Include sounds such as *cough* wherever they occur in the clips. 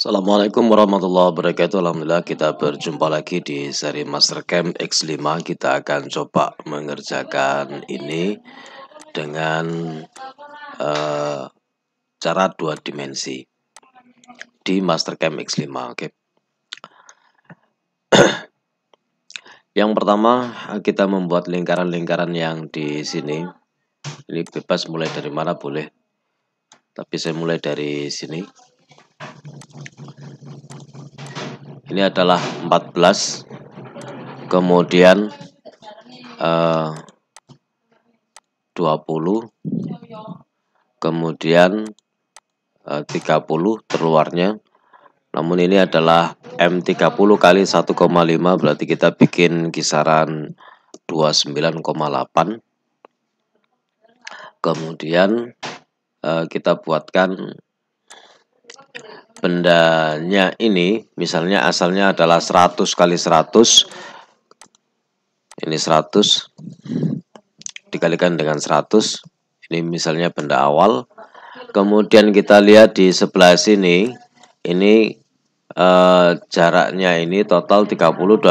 Assalamualaikum warahmatullahi wabarakatuh Alhamdulillah kita berjumpa lagi di seri Mastercam X5 Kita akan coba mengerjakan ini Dengan uh, cara dua dimensi Di Mastercam X5 okay. *clears throat* Yang pertama kita membuat lingkaran-lingkaran yang di sini Ini bebas mulai dari mana boleh Tapi saya mulai dari sini ini adalah 14 kemudian eh, 20 kemudian eh, 30 terluarnya namun ini adalah M30 kali 1,5 berarti kita bikin kisaran 29,8 kemudian eh, kita buatkan bendanya ini misalnya asalnya adalah 100 kali 100 ini 100 dikalikan dengan 100 ini misalnya benda awal kemudian kita lihat di sebelah sini ini eh, jaraknya ini total 30 29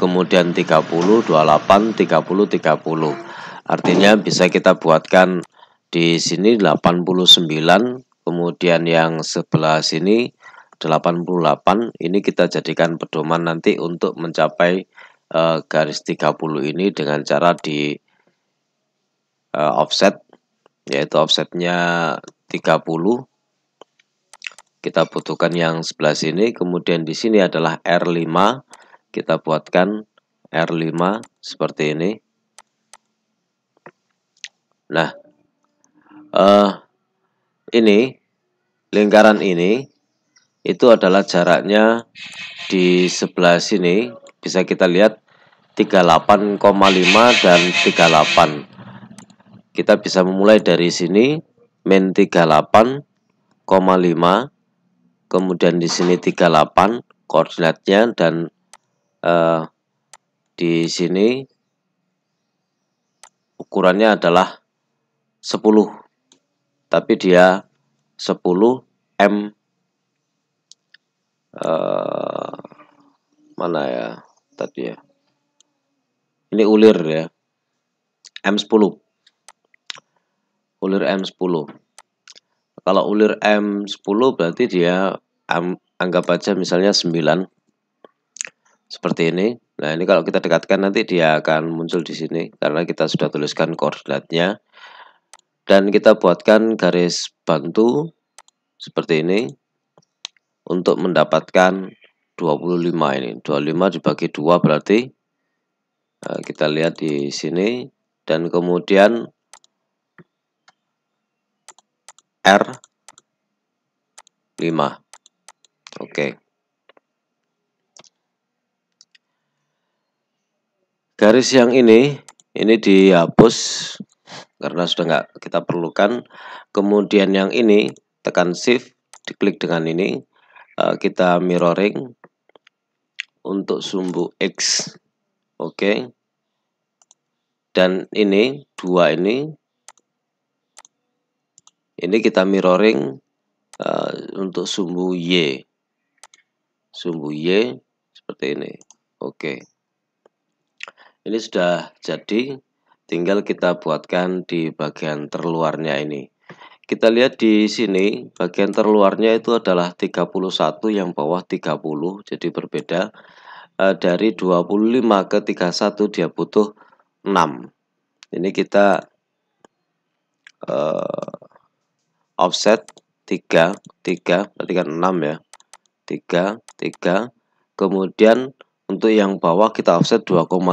kemudian 30 28 30 30 artinya bisa kita buatkan di sini 89 Kemudian yang sebelah sini 88 ini kita jadikan pedoman nanti untuk mencapai uh, garis 30 ini dengan cara di uh, offset yaitu offsetnya 30 kita butuhkan yang sebelah sini kemudian di sini adalah R5 kita buatkan R5 seperti ini nah uh, ini lingkaran ini itu adalah jaraknya di sebelah sini bisa kita lihat 38,5 dan 38 kita bisa memulai dari sini min 38,5 kemudian di sini 38 koordinatnya dan eh, di sini ukurannya adalah 10 tapi dia 10 M uh, mana ya tadi ya ini ulir ya M10 ulir M10 kalau ulir M10 berarti dia anggap aja misalnya 9 seperti ini nah ini kalau kita dekatkan nanti dia akan muncul di sini karena kita sudah tuliskan koordinatnya dan kita buatkan garis bantu seperti ini untuk mendapatkan 25 ini 25 dibagi 2 berarti eh, kita lihat di sini dan kemudian R 5 oke okay. garis yang ini ini dihapus karena sudah nggak kita perlukan. Kemudian yang ini tekan shift, diklik dengan ini, eh, kita mirroring untuk sumbu X. Oke. Okay. Dan ini, dua ini, ini kita mirroring eh, untuk sumbu Y. Sumbu Y seperti ini. Oke. Okay. Ini sudah jadi. Tinggal kita buatkan di bagian terluarnya ini. Kita lihat di sini bagian terluarnya itu adalah 31 yang bawah 30 jadi berbeda e, dari 25 ke 31 dia butuh 6. Ini kita e, offset 3 3 berarti kan 6 ya. 3 3 kemudian untuk yang bawah kita offset 2,5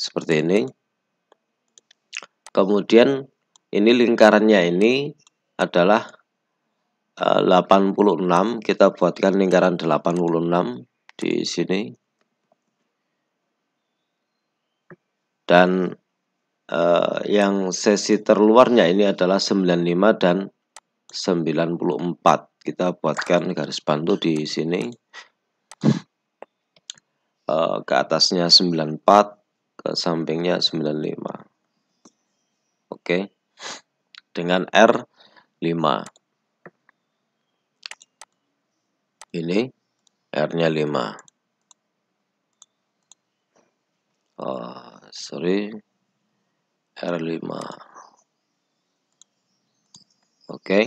seperti ini. Kemudian ini lingkarannya ini adalah 86 eh, kita buatkan lingkaran 86 di sini dan eh, yang sesi terluarnya ini adalah 95 dan 94 kita buatkan garis bantu di sini eh, ke atasnya 94 ke sampingnya 95 oke dengan R5 ini R-nya 5 oh, sorry R5 oke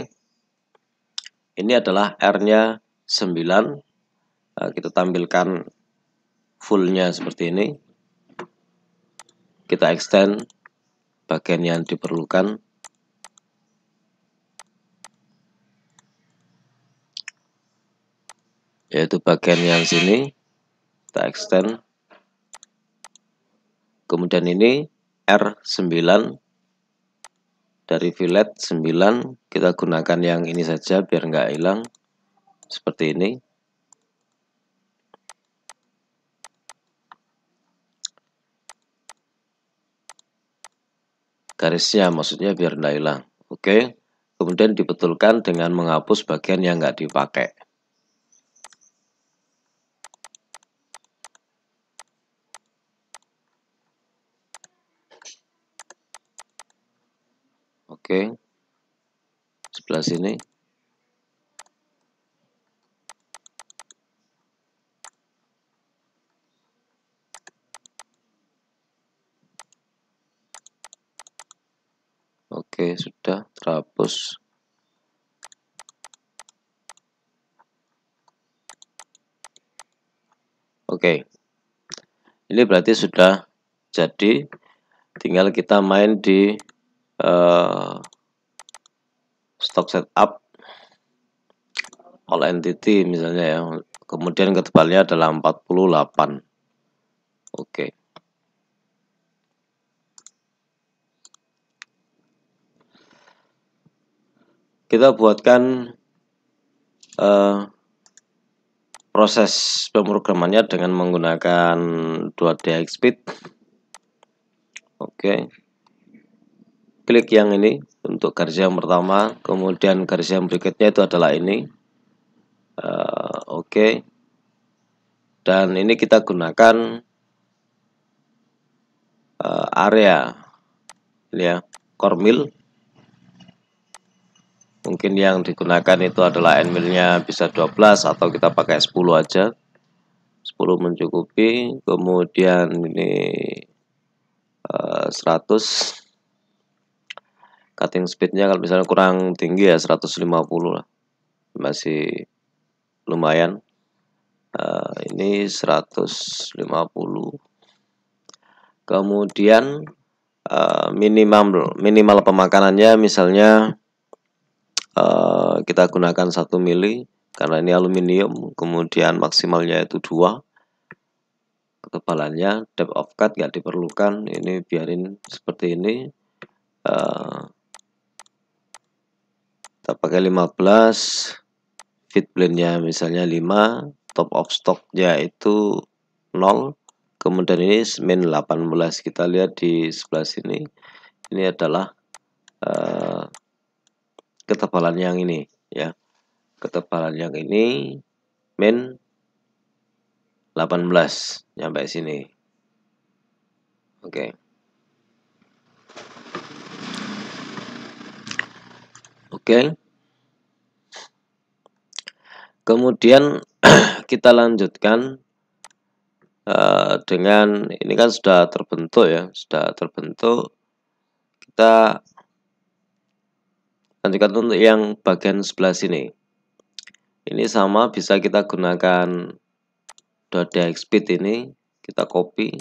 ini adalah R-nya 9 nah, kita tampilkan fullnya seperti ini kita extend bagian yang diperlukan yaitu bagian yang sini kita extend kemudian ini R9 dari fillet 9 kita gunakan yang ini saja biar nggak hilang seperti ini garisnya maksudnya biar tidak hilang oke kemudian dibetulkan dengan menghapus bagian yang nggak dipakai oke sebelah sini sudah terhapus. Oke. Ini berarti sudah jadi. Tinggal kita main di uh, eh, stock setup all entity misalnya ya. Kemudian ketebalnya adalah 48. Oke. kita buatkan uh, proses pemrogramannya dengan menggunakan 2D speed. Oke. Okay. Klik yang ini untuk garis yang pertama, kemudian garis yang berikutnya itu adalah ini. Uh, Oke. Okay. Dan ini kita gunakan uh, area, ya, ya, kormil mungkin yang digunakan itu adalah n milnya bisa 12 atau kita pakai 10 aja 10 mencukupi kemudian ini uh, eh, 100 cutting speednya kalau misalnya kurang tinggi ya 150 lah masih lumayan uh, ini 150 kemudian uh, minimal minimal pemakanannya misalnya uh, kita gunakan satu mili karena ini aluminium kemudian maksimalnya itu dua ketebalannya depth of cut nggak diperlukan ini biarin seperti ini uh, kita pakai 15 fit blend nya misalnya 5 top of stock itu 0 kemudian ini min 18 kita lihat di sebelah sini ini adalah uh, ketebalan yang ini ya ketebalan yang ini min 18 sampai sini oke okay. oke okay. kemudian *clears throat* kita lanjutkan uh, dengan ini kan sudah terbentuk ya sudah terbentuk kita lanjutkan untuk yang bagian sebelah sini ini sama bisa kita gunakan Speed ini kita copy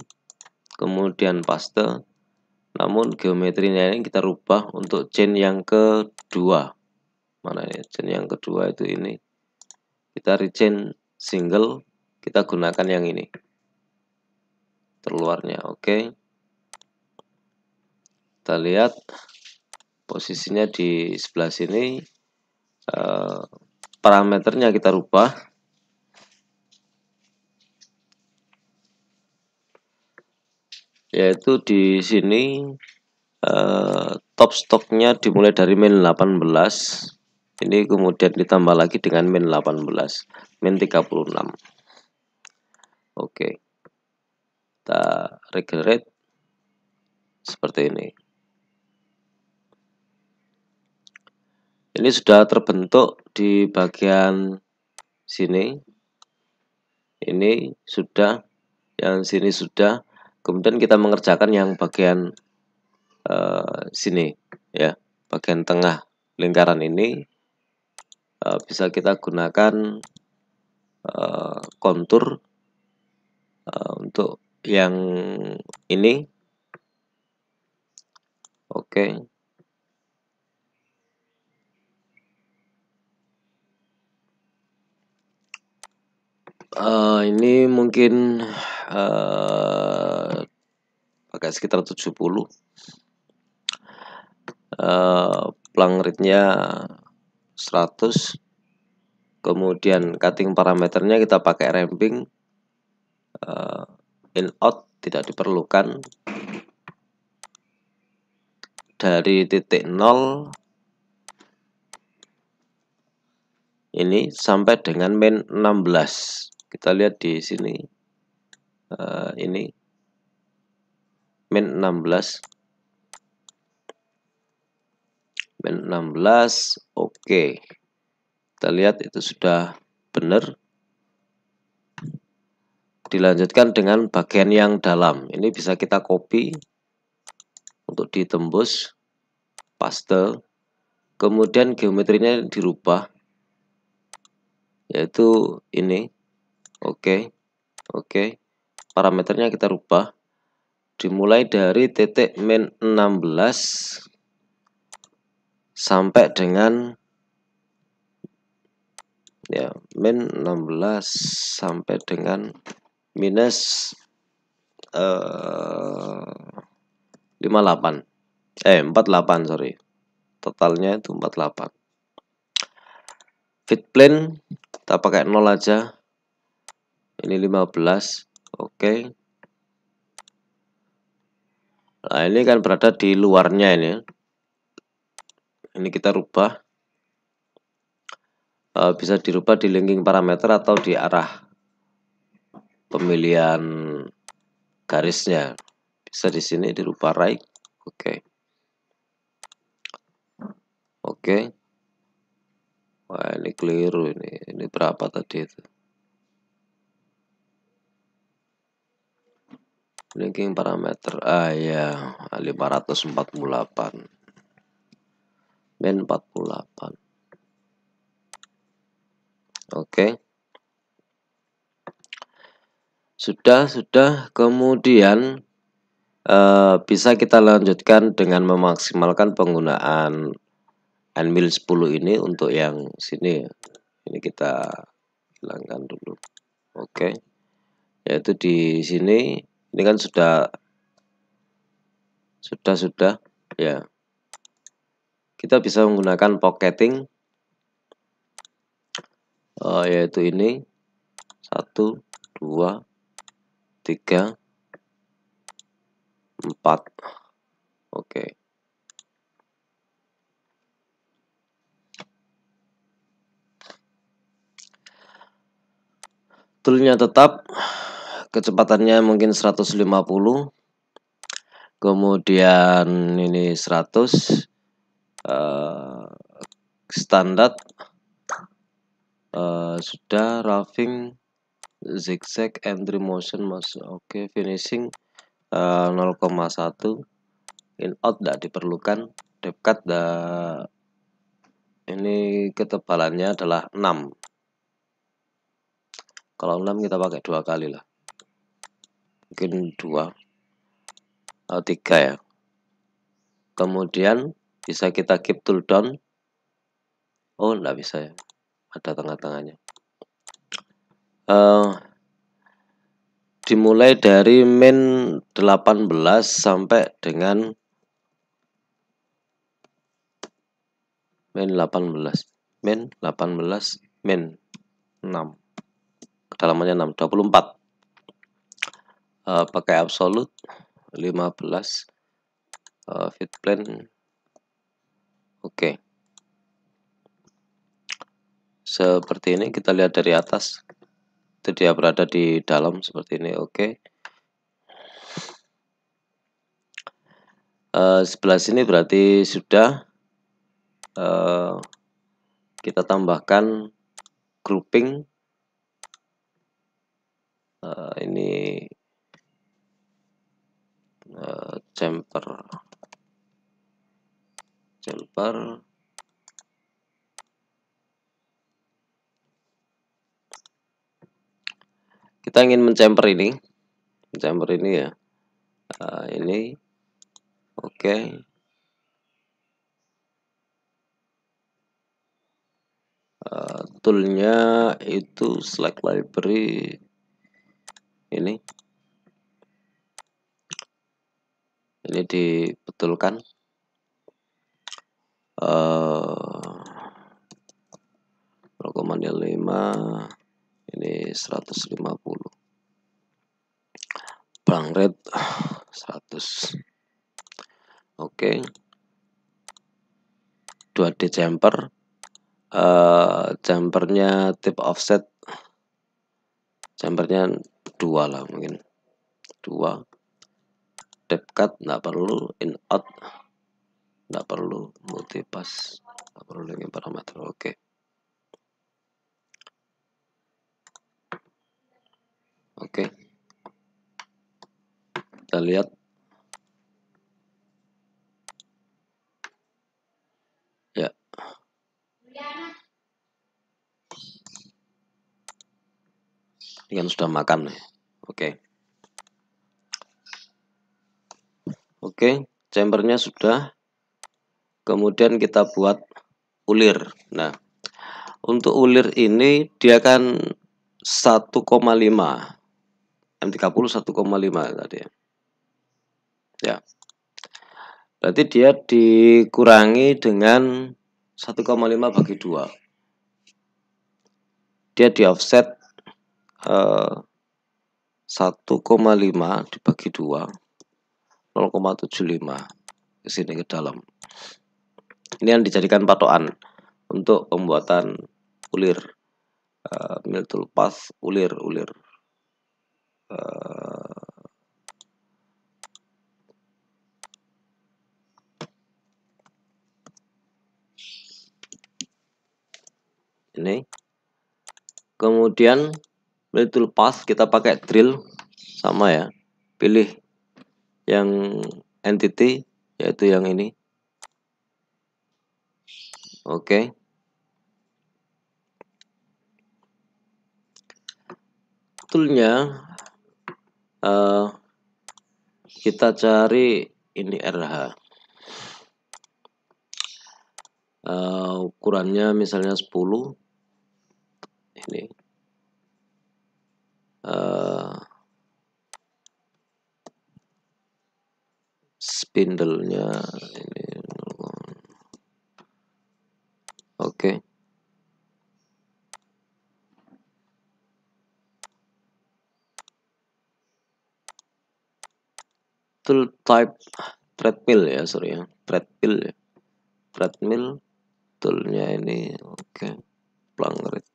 kemudian paste namun geometrinya ini kita rubah untuk chain yang kedua mana ini chain yang kedua itu ini kita rechain single kita gunakan yang ini terluarnya oke okay. kita lihat posisinya di sebelah sini eh, parameternya kita rubah yaitu di sini eh, top stoknya dimulai dari min 18 ini kemudian ditambah lagi dengan min 18 min 36 oke kita regenerate seperti ini. ini sudah terbentuk di bagian sini ini sudah yang sini sudah kemudian kita mengerjakan yang bagian uh, sini ya bagian tengah lingkaran ini uh, bisa kita gunakan uh, kontur uh, untuk yang ini oke okay. uh, ini mungkin, uh, agak sekitar 70. Eee, rate-nya 100, kemudian cutting parameternya kita pakai ramping, uh, eh, in/out tidak diperlukan. Dari titik 0 ini sampai dengan min 16 kita lihat di sini uh, ini min 16 min 16 oke okay. kita lihat itu sudah benar dilanjutkan dengan bagian yang dalam ini bisa kita copy untuk ditembus paste kemudian geometrinya dirubah yaitu ini Oke. Oke. Parameternya kita rubah. Dimulai dari titik min 16 sampai dengan ya min 16 sampai dengan minus eh, 58 eh 48 sorry totalnya itu 48 fit plane kita pakai 0 aja ini 15 oke okay. nah ini kan berada di luarnya ini ya. ini kita rubah e, bisa dirubah di linking parameter atau di arah pemilihan garisnya bisa di sini dirubah right oke okay. oke okay. wah ini keliru ini ini berapa tadi itu linking parameter ah ya 548 min 48 oke okay. sudah sudah kemudian uh, bisa kita lanjutkan dengan memaksimalkan penggunaan Nmil 10 ini untuk yang sini ini kita hilangkan dulu oke okay. yaitu di sini ini kan sudah sudah sudah ya kita bisa menggunakan pocketing uh, yaitu ini satu dua tiga empat oke okay. toolnya tetap kecepatannya mungkin 150 kemudian ini 100 uh, eh, standar uh, sudah roughing zigzag entry motion masuk oke okay. finishing uh, eh, 0,1 in out tidak diperlukan dekat cut da, ini ketebalannya adalah 6 kalau 6 kita pakai dua kali lah mungkin dua atau tiga ya kemudian bisa kita keep tool down oh nggak bisa ya ada tengah-tengahnya uh, dimulai dari min 18 sampai dengan min 18 min 18 min 6 kedalamannya 6 24 uh, pakai absolute 15 uh, eh, fit plan hmm. oke okay. seperti ini kita lihat dari atas itu dia berada di dalam seperti ini oke okay. uh, eh, sebelah sini berarti sudah uh, kita tambahkan grouping uh, ini uh, eh, chamber chamber kita ingin mencamper ini mencamper ini ya uh, ini oke okay. uh, eh, toolnya itu select library ini ini dibetulkan uh, eh, 0,5 ini 150 bank red 100 *sighs* oke okay. 2D jumper uh, eh, jumpernya tip offset jumpernya dua lah mungkin dua step cut nggak perlu in out nggak perlu multi pass, nggak perlu lagi parameter oke okay. oke okay. kita lihat ya ini kan sudah makan nih oke okay. Oke, chambernya sudah. Kemudian kita buat ulir. Nah, untuk ulir ini dia kan 1,5 M30 1,5 tadi ya. berarti dia dikurangi dengan 1,5 bagi 2 dia di offset eh, 1,5 dibagi 2 0,75 ke sini ke dalam. Ini yang dijadikan patokan untuk pembuatan ulir uh, eh, tool pas ulir ulir uh, ini kemudian tool pas kita pakai drill sama ya pilih yang entity yaitu yang ini oke okay. toolnya uh, kita cari ini RH uh, eh, ukurannya misalnya 10 spindle-nya ini. Oke. tool type treadmill ya sorry ya treadmill ya treadmill toolnya ini oke okay. Eh, rate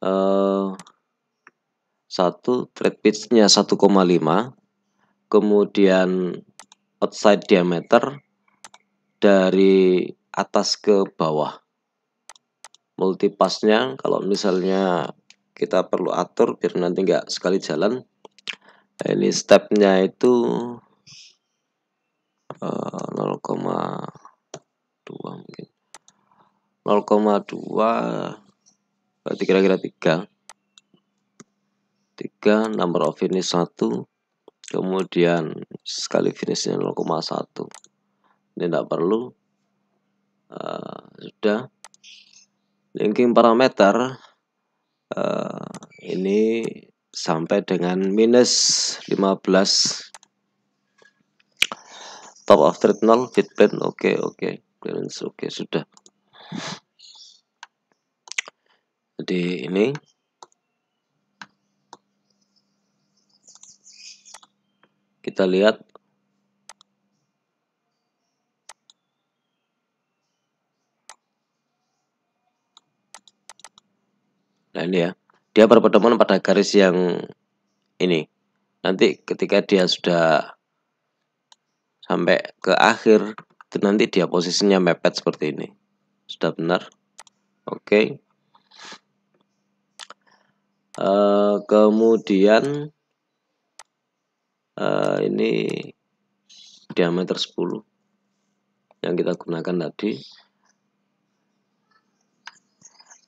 uh, satu thread pitch-nya kemudian outside diameter dari atas ke bawah multipassnya kalau misalnya kita perlu atur biar nanti nggak sekali jalan nah, ini stepnya itu 0,2 eh, mungkin 0,2 berarti kira-kira 3 3 number of ini 1 kemudian sekali finishnya 0,1 ini tidak perlu uh, sudah linking parameter uh, ini sampai dengan minus 15 top of thread 0 bitpin oke okay, oke okay. clearance oke okay, sudah jadi ini Kita lihat Nah ini ya, dia berpedoman pada garis yang ini. Nanti ketika dia sudah sampai ke akhir, itu nanti dia posisinya mepet seperti ini. Sudah benar? Oke. Okay. Uh, eh, kemudian uh, ini diameter 10 yang kita gunakan tadi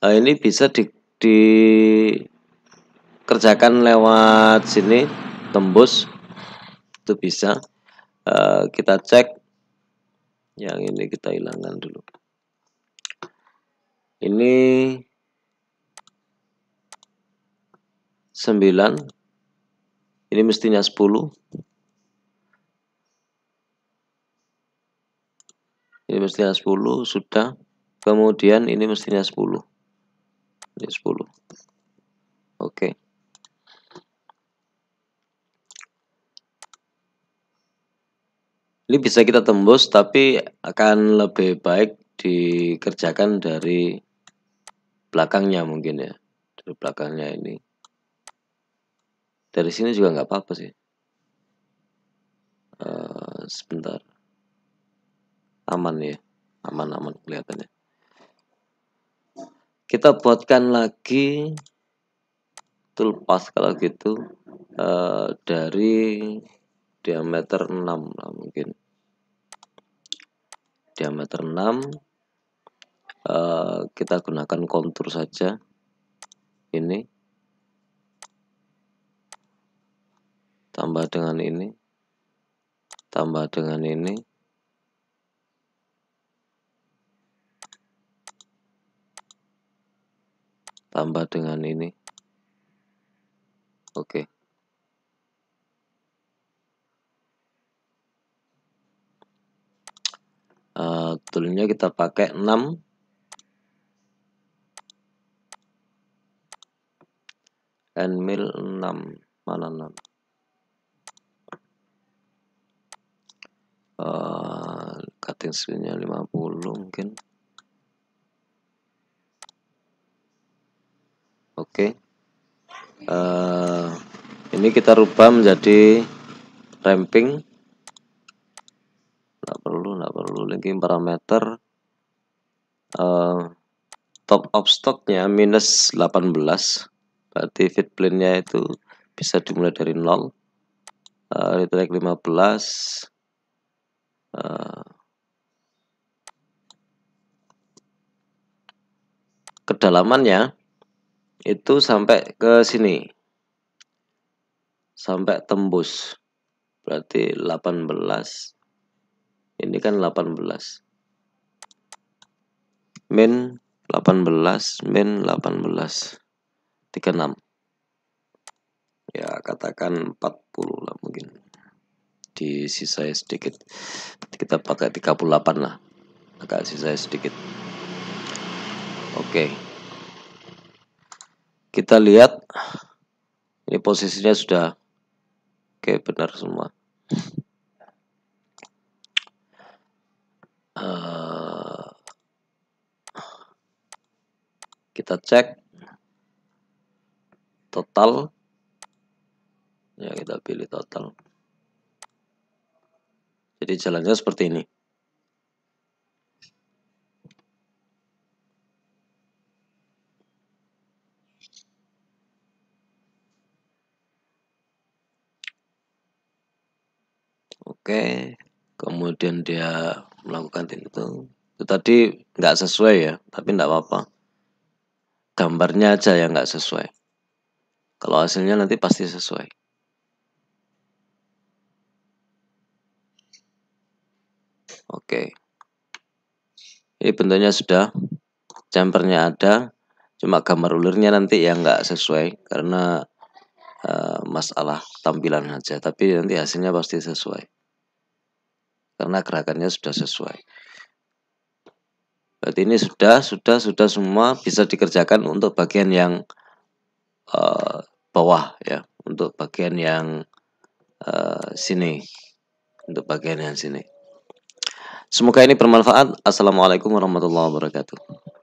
uh, ini bisa di, kerjakan lewat sini tembus itu bisa uh, kita cek yang ini kita hilangkan dulu ini 9 ini mestinya 10. Ini mestinya 10, sudah. Kemudian ini mestinya 10. Ini 10. Oke. Okay. Ini bisa kita tembus tapi akan lebih baik dikerjakan dari belakangnya mungkin ya. Dari belakangnya ini dari sini juga nggak apa-apa sih uh, sebentar aman ya aman aman kelihatannya kita buatkan lagi tulpas kalau gitu uh, dari diameter 6 lah mungkin diameter 6 uh, eh, kita gunakan kontur saja ini tambah dengan ini tambah dengan ini tambah dengan ini oke okay. uh, eh, kita pakai 6 and mil 6 mana 6 cutting speednya 50 mungkin oke okay. uh, eh, ini kita rubah menjadi ramping tidak perlu tidak perlu lagi parameter uh, top of stocknya minus 18 berarti fit plane nya itu bisa dimulai dari 0 uh, retract 15 Eh, kedalamannya itu sampai ke sini sampai tembus berarti 18 ini kan 18 min 18 min 18 36 ya katakan 40 lah mungkin di sisa sedikit kita pakai 38 lah agak sisa sedikit oke kita lihat ini posisinya sudah oke benar semua eh, kita cek total ya kita pilih total jadi jalannya seperti ini. Oke, kemudian dia melakukan itu. Itu tadi nggak sesuai ya, tapi nggak apa-apa. Gambarnya aja yang nggak sesuai. Kalau hasilnya nanti pasti sesuai. Oke. Ini bentuknya sudah. champernya ada. Cuma gambar ulirnya nanti yang nggak sesuai karena uh, masalah tampilan aja. Tapi nanti hasilnya pasti sesuai. Karena gerakannya sudah sesuai. Berarti ini sudah, sudah, sudah semua bisa dikerjakan untuk bagian yang uh, bawah ya, untuk bagian yang uh, sini, untuk bagian yang sini. Semoga ini bermanfaat. Assalamualaikum warahmatullahi wabarakatuh.